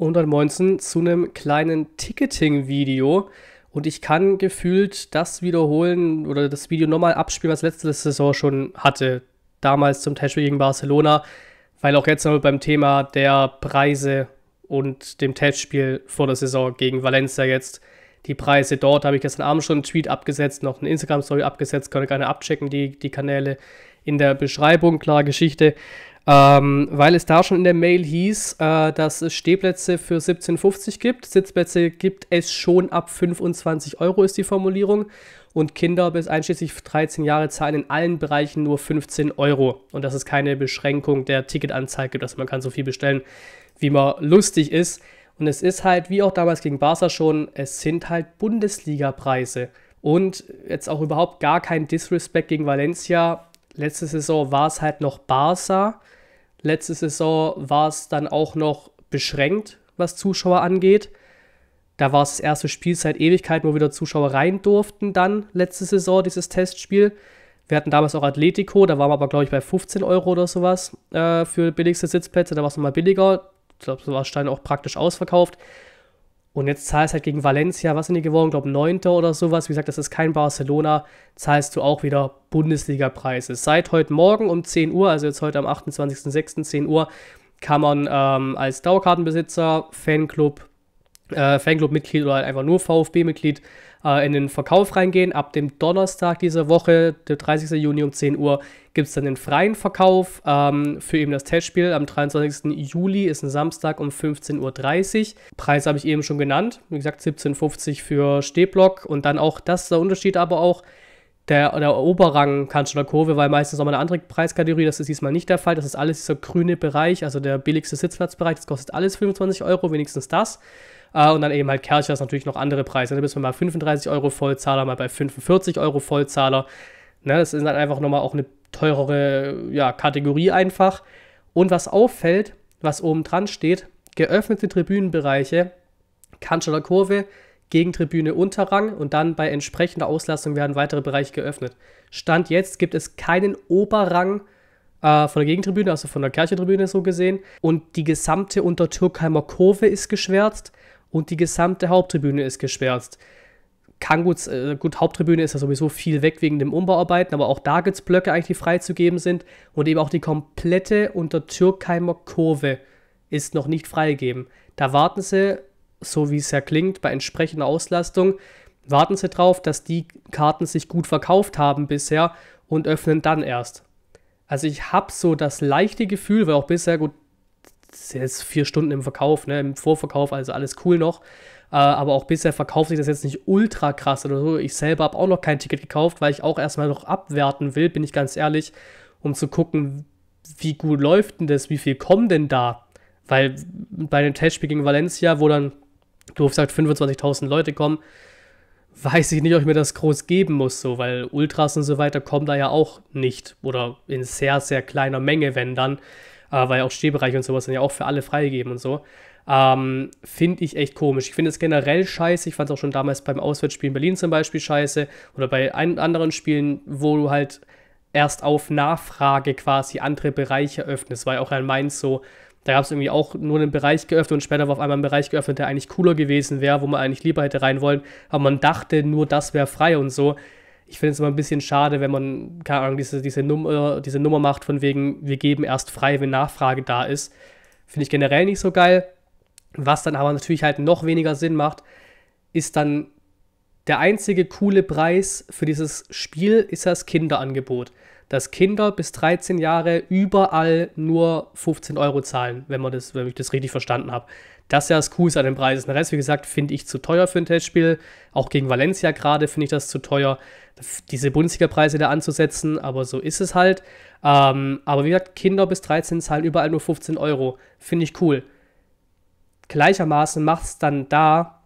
und an Moinsen zu einem kleinen Ticketing-Video. Und ich kann gefühlt das wiederholen oder das Video nochmal abspielen, was letzte Saison schon hatte. Damals zum Testspiel gegen Barcelona, weil auch jetzt nochmal beim Thema der Preise und dem Testspiel vor der Saison gegen Valencia jetzt die Preise dort. habe ich gestern Abend schon einen Tweet abgesetzt, noch einen Instagram-Story abgesetzt, könnt ihr gerne abchecken, die, die Kanäle in der Beschreibung, klar Geschichte, ähm, weil es da schon in der Mail hieß, äh, dass es Stehplätze für 17,50 gibt. Sitzplätze gibt es schon ab 25 Euro, ist die Formulierung. Und Kinder bis einschließlich 13 Jahre zahlen in allen Bereichen nur 15 Euro. Und dass es keine Beschränkung der Ticketanzahl gibt, dass man kann so viel bestellen, wie man lustig ist. Und es ist halt, wie auch damals gegen Barca schon, es sind halt Bundesliga-Preise. Und jetzt auch überhaupt gar kein Disrespect gegen Valencia Letzte Saison war es halt noch Barca. Letzte Saison war es dann auch noch beschränkt, was Zuschauer angeht. Da war es das erste Spiel seit Ewigkeit, wo wieder Zuschauer rein durften, dann letzte Saison, dieses Testspiel. Wir hatten damals auch Atletico, da waren wir aber, glaube ich, bei 15 Euro oder sowas äh, für billigste Sitzplätze. Da war es nochmal billiger. Ich glaube, so war Stein auch praktisch ausverkauft. Und jetzt zahlst halt gegen Valencia, was sind die geworden? Ich glaube, Neunter oder sowas. Wie gesagt, das ist kein Barcelona. Zahlst du auch wieder Bundesliga-Preise. Seit heute Morgen um 10 Uhr, also jetzt heute am 28.06.10 Uhr, kann man ähm, als Dauerkartenbesitzer, Fanclub, äh, Fanclub-Mitglied oder halt einfach nur VfB-Mitglied äh, in den Verkauf reingehen. Ab dem Donnerstag dieser Woche, der 30. Juni um 10 Uhr, gibt es dann den freien Verkauf ähm, für eben das Testspiel. Am 23. Juli ist ein Samstag um 15.30 Uhr. Preis habe ich eben schon genannt. Wie gesagt, 17,50 für Stehblock. Und dann auch, das ist der Unterschied aber auch, der, der Oberrang Kanzler Kurve, weil meistens nochmal eine andere Preiskategorie, das ist diesmal nicht der Fall. Das ist alles dieser grüne Bereich, also der billigste Sitzplatzbereich, das kostet alles 25 Euro, wenigstens das. Äh, und dann eben halt Kerchers natürlich noch andere Preise. Da bist du mal 35 Euro Vollzahler, mal bei 45 Euro Vollzahler. Ne, das ist dann einfach nochmal auch eine teurere ja, Kategorie einfach. Und was auffällt, was oben dran steht, geöffnete Tribünenbereiche, Kanscheler Kurve, Gegentribüne Unterrang und dann bei entsprechender Auslastung werden weitere Bereiche geöffnet. Stand jetzt gibt es keinen Oberrang äh, von der Gegentribüne, also von der Kirchentribüne so gesehen. Und die gesamte Untertürkheimer Kurve ist geschwärzt und die gesamte Haupttribüne ist gesperrt. Kann gut, äh, gut, Haupttribüne ist ja sowieso viel weg wegen dem Umbauarbeiten, aber auch da gibt es Blöcke eigentlich, die freizugeben sind und eben auch die komplette Untertürkheimer Kurve ist noch nicht freigegeben. Da warten sie, so wie es ja klingt, bei entsprechender Auslastung, warten sie drauf, dass die Karten sich gut verkauft haben bisher und öffnen dann erst. Also ich habe so das leichte Gefühl, weil auch bisher, gut, jetzt vier Stunden im Verkauf, ne, im Vorverkauf, also alles cool noch. Äh, aber auch bisher verkauft sich das jetzt nicht ultra krass oder so. Ich selber habe auch noch kein Ticket gekauft, weil ich auch erstmal noch abwerten will, bin ich ganz ehrlich, um zu gucken, wie gut läuft denn das, wie viel kommen denn da? Weil bei dem Testspiel gegen Valencia, wo dann, du hast gesagt, 25.000 Leute kommen, weiß ich nicht, ob ich mir das groß geben muss, so, weil Ultras und so weiter kommen da ja auch nicht oder in sehr, sehr kleiner Menge, wenn dann äh, weil auch Stehbereiche und sowas sind ja auch für alle freigegeben und so. Ähm, finde ich echt komisch. Ich finde es generell scheiße. Ich fand es auch schon damals beim Auswärtsspiel in Berlin zum Beispiel scheiße oder bei ein, anderen Spielen, wo du halt erst auf Nachfrage quasi andere Bereiche öffnest. War ja auch in Mainz so, da gab es irgendwie auch nur einen Bereich geöffnet und später war auf einmal ein Bereich geöffnet, der eigentlich cooler gewesen wäre, wo man eigentlich lieber hätte rein wollen, aber man dachte, nur das wäre frei und so ich finde es immer ein bisschen schade, wenn man, keine Ahnung, diese, diese, Nummer, äh, diese Nummer macht, von wegen, wir geben erst frei, wenn Nachfrage da ist. Finde ich generell nicht so geil. Was dann aber natürlich halt noch weniger Sinn macht, ist dann der einzige coole Preis für dieses Spiel ist das Kinderangebot dass Kinder bis 13 Jahre überall nur 15 Euro zahlen, wenn, man das, wenn ich das richtig verstanden habe. Das ist ja das Coolste an den Preisen. Der Rest, wie gesagt, finde ich zu teuer für ein Testspiel. Auch gegen Valencia gerade finde ich das zu teuer, diese Bundesliga-Preise da anzusetzen. Aber so ist es halt. Ähm, aber wie gesagt, Kinder bis 13 zahlen überall nur 15 Euro. Finde ich cool. Gleichermaßen macht es dann da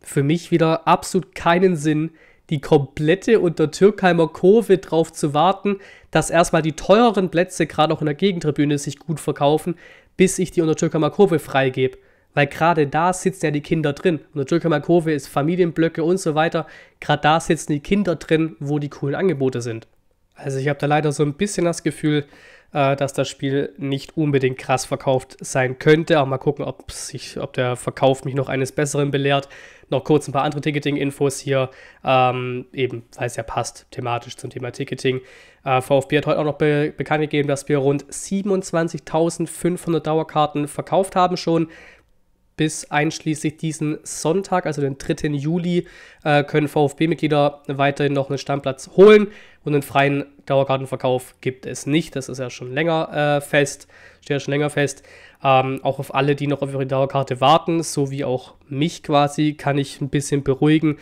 für mich wieder absolut keinen Sinn, die komplette Untertürkheimer Kurve drauf zu warten, dass erstmal die teureren Plätze, gerade auch in der Gegentribüne, sich gut verkaufen, bis ich die Untertürkheimer Kurve freigebe. Weil gerade da sitzen ja die Kinder drin. Untertürkheimer Kurve ist Familienblöcke und so weiter. Gerade da sitzen die Kinder drin, wo die coolen Angebote sind. Also ich habe da leider so ein bisschen das Gefühl, äh, dass das Spiel nicht unbedingt krass verkauft sein könnte. Aber mal gucken, ob, sich, ob der Verkauf mich noch eines Besseren belehrt. Noch kurz ein paar andere Ticketing-Infos hier, ähm, eben weil es ja passt thematisch zum Thema Ticketing. Äh, VfB hat heute auch noch be bekannt gegeben, dass wir rund 27.500 Dauerkarten verkauft haben schon bis einschließlich diesen Sonntag, also den 3. Juli, äh, können VfB-Mitglieder weiterhin noch einen Stammplatz holen und einen freien Dauerkartenverkauf gibt es nicht. Das ist ja schon länger äh, fest, steht ja schon länger fest. Ähm, auch auf alle, die noch auf ihre Dauerkarte warten, so wie auch mich quasi, kann ich ein bisschen beruhigen.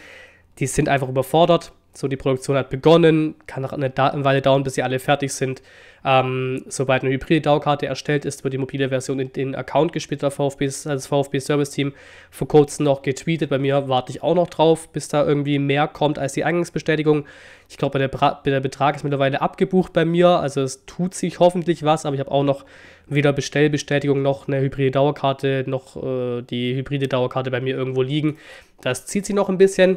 Die sind einfach überfordert so, die Produktion hat begonnen, kann noch eine, da eine Weile dauern, bis sie alle fertig sind. Ähm, sobald eine hybride DAO-Karte erstellt ist, wird die mobile Version in den Account gespielt der VfB, also das VfB-Service-Team. Vor kurzem noch getweetet, bei mir warte ich auch noch drauf, bis da irgendwie mehr kommt als die Eingangsbestätigung. Ich glaube, der, der, Betrag ist mittlerweile abgebucht bei mir, also es tut sich hoffentlich was, aber ich habe auch noch weder Bestellbestätigung noch eine hybride Dauerkarte, noch äh, die hybride Dauerkarte bei mir irgendwo liegen. Das zieht sich noch ein bisschen.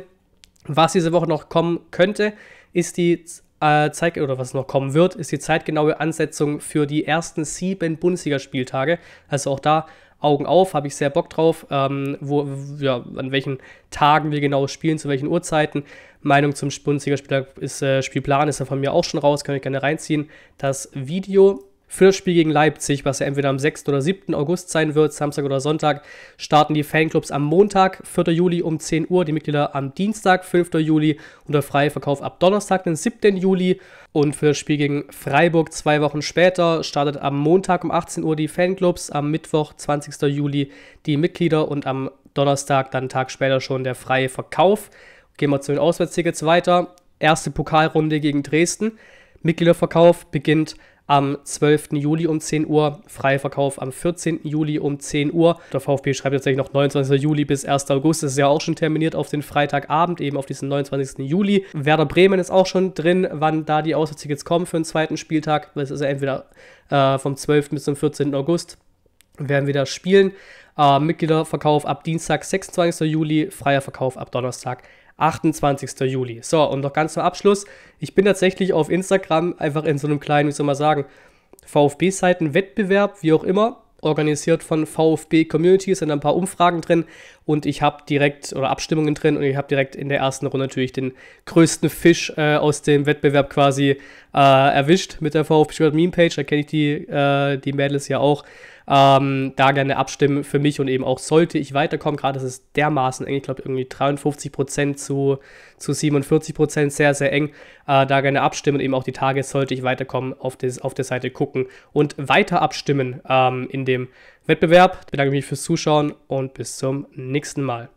Was diese Woche noch kommen könnte, ist die äh, Zeit, oder was noch kommen wird, ist die zeitgenaue Ansetzung für die ersten sieben Bundesligaspieltage. Also auch da Augen auf, habe ich sehr Bock drauf, ähm, wo, ja, an welchen Tagen wir genau spielen, zu welchen Uhrzeiten. Meinung zum Bundesligaspielplan ist, äh, Spielplan ist ja von mir auch schon raus, kann ich gerne reinziehen. Das Video für das Spiel gegen Leipzig, was ja entweder am 6. oder 7. August sein wird, Samstag oder Sonntag, starten die Fanclubs am Montag, 4. Juli um 10 Uhr, die Mitglieder am Dienstag, 5. Juli und der freie Verkauf ab Donnerstag, den 7. Juli. Und für das Spiel gegen Freiburg zwei Wochen später startet am Montag um 18 Uhr die Fanclubs, am Mittwoch, 20. Juli, die Mitglieder und am Donnerstag, dann einen Tag später schon der freie Verkauf. Gehen wir zu den Auswärtstickets weiter. Erste Pokalrunde gegen Dresden. Mitgliederverkauf beginnt am 12. Juli um 10 Uhr, Freiverkauf am 14. Juli um 10 Uhr. Der VfB schreibt tatsächlich noch 29. Juli bis 1. August. Das ist ja auch schon terminiert auf den Freitagabend, eben auf diesen 29. Juli. Werder Bremen ist auch schon drin, wann da die Auswärtstickets kommen für den zweiten Spieltag. Das ist ja entweder äh, vom 12. bis zum 14. August werden wir da spielen. Äh, Mitgliederverkauf ab Dienstag, 26. Juli, freier Verkauf ab Donnerstag, 28. Juli. So, und noch ganz zum Abschluss. Ich bin tatsächlich auf Instagram einfach in so einem kleinen, wie soll man sagen, VfB-Seiten-Wettbewerb, wie auch immer, organisiert von VfB Community, Es sind ein paar Umfragen drin und ich habe direkt, oder Abstimmungen drin und ich habe direkt in der ersten Runde natürlich den größten Fisch äh, aus dem Wettbewerb quasi äh, erwischt mit der VfB Meme Page, da kenne ich die, äh, die Mädels ja auch. Ähm, da gerne abstimmen für mich und eben auch sollte ich weiterkommen. Gerade das ist dermaßen eng. Ich glaube, irgendwie 53 zu, zu 47 sehr, sehr eng. Äh, da gerne abstimmen und eben auch die Tage, sollte ich weiterkommen, auf, des, auf der Seite gucken und weiter abstimmen ähm, in dem Wettbewerb. Ich bedanke mich fürs Zuschauen und bis zum nächsten Mal.